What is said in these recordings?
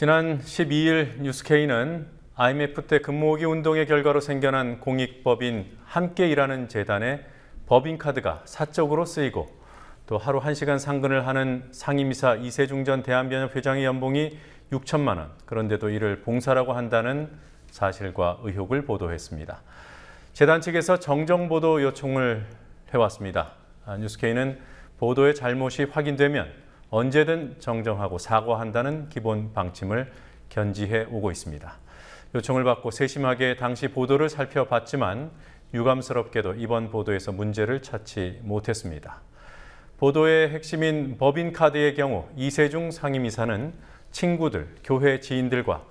지난 12일 뉴스케이는 IMF 때근무으기 운동의 결과로 생겨난 공익법인 함께 일하는 재단의 법인카드가 사적으로 쓰이고 또 하루 1시간 상근을 하는 상임이사 이세중 전 대한변협 회장의 연봉이 6천만 원, 그런데도 이를 봉사라고 한다는 사실과 의혹을 보도했습니다. 재단 측에서 정정보도 요청을 해왔습니다. 아, 뉴스케이는 보도의 잘못이 확인되면 언제든 정정하고 사과한다는 기본 방침을 견지해 오고 있습니다. 요청을 받고 세심하게 당시 보도를 살펴봤지만 유감스럽게도 이번 보도에서 문제를 찾지 못했습니다. 보도의 핵심인 법인카드의 경우 이세중 상임이사는 친구들, 교회 지인들과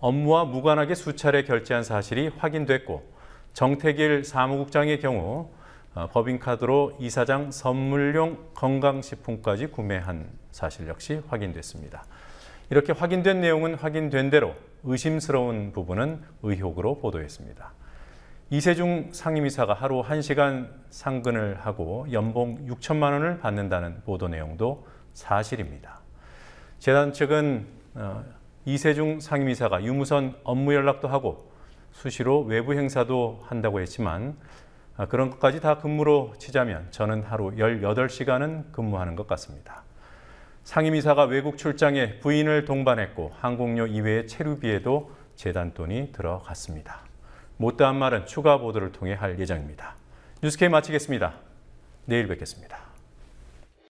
업무와 무관하게 수차례 결제한 사실이 확인됐고 정태길 사무국장의 경우 어, 법인카드로 이사장 선물용 건강식품까지 구매한 사실 역시 확인됐습니다. 이렇게 확인된 내용은 확인된 대로 의심스러운 부분은 의혹으로 보도했습니다. 이세중 상임이사가 하루 1시간 상근을 하고 연봉 6천만 원을 받는다는 보도 내용도 사실입니다. 재단 측은 어, 이세중 상임이사가 유무선 업무 연락도 하고 수시로 외부 행사도 한다고 했지만 아, 그런 것까지 다 근무로 치자면 저는 하루 18시간은 근무하는 것 같습니다. 상임이사가 외국 출장에 부인을 동반했고 항공료 이외의 체류비에도 재단돈이 들어갔습니다. 못다한 말은 추가 보도를 통해 할 예정입니다. 뉴스케이 마치겠습니다. 내일 뵙겠습니다.